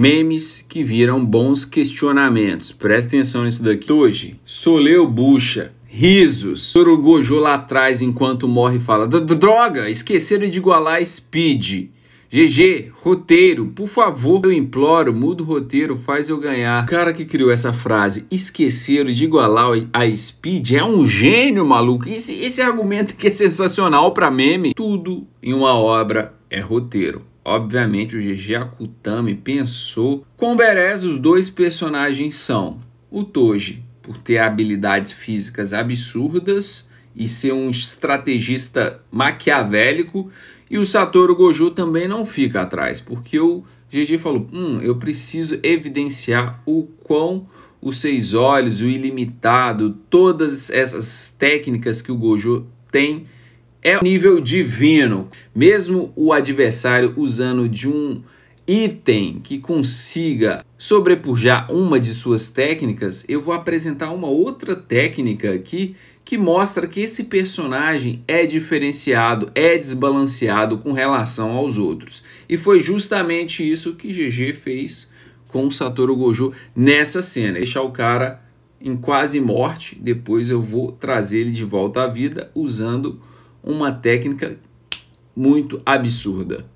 Memes que viram bons questionamentos. Presta atenção nisso daqui. Hoje, Soleu Bucha. Risos. Soro lá atrás enquanto morre e fala: Droga, esqueceram de igualar Speed. GG, roteiro, por favor, eu imploro, muda o roteiro, faz eu ganhar. O cara que criou essa frase, esqueceram de igualar a Speed, é um gênio, maluco. Esse, esse argumento que é sensacional para meme. Tudo em uma obra é roteiro. Obviamente o GG Akutami pensou com Beres os dois personagens são o Toji por ter habilidades físicas absurdas e ser um estrategista maquiavélico e o Satoru Gojo também não fica atrás, porque o GG falou: "Hum, eu preciso evidenciar o quão os seis olhos, o ilimitado, todas essas técnicas que o Gojo tem é o nível divino. Mesmo o adversário usando de um item que consiga sobrepujar uma de suas técnicas, eu vou apresentar uma outra técnica aqui que mostra que esse personagem é diferenciado, é desbalanceado com relação aos outros. E foi justamente isso que GG fez com o Satoru Gojo nessa cena, deixar o cara em quase morte, depois eu vou trazer ele de volta à vida usando uma técnica muito absurda.